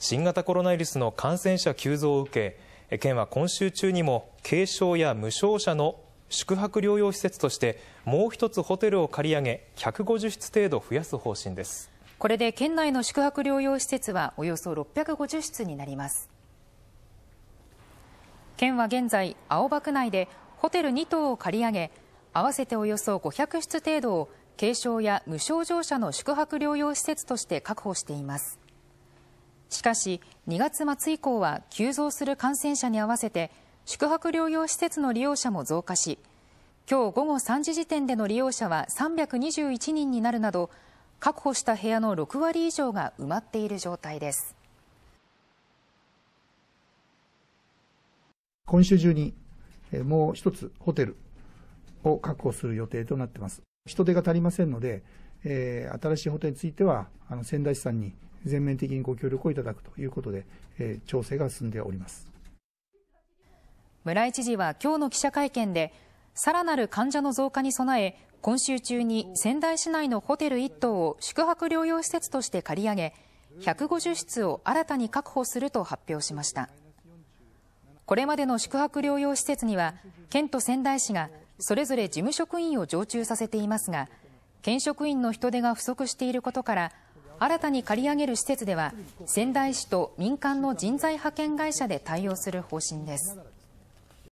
新型コロナウイルスの感染者急増を受け県は今週中にも軽症や無症者の宿泊療養施設としてもう一つホテルを借り上げ150室程度増やす方針ですこれで県内の宿泊療養施設はおよそ650室になります県は現在青葉区内でホテル2棟を借り上げ合わせておよそ500室程度を軽症や無症状者の宿泊療養施設として確保していますしかし、2月末以降は急増する感染者に合わせて宿泊療養施設の利用者も増加し今日午後3時時点での利用者は321人になるなど確保した部屋の6割以上が埋まっている状態です。今週中にもう一つホテルを確保する予定となってます。人手が足りませんので、えー、新しいホテルについては、あの仙台市さんに全面的にご協力をいただくということで、えー、調整が進んでおります村井知事は今日の記者会見で、さらなる患者の増加に備え、今週中に仙台市内のホテル1棟を宿泊療養施設として借り上げ、150室を新たに確保すると発表しました。これまでの宿泊療養施設には、県と仙台市がそれぞれ事務職員を常駐させていますが、県職員の人手が不足していることから新たに借り上げる施設では仙台市と民間の人材派遣会社で対応する方針です。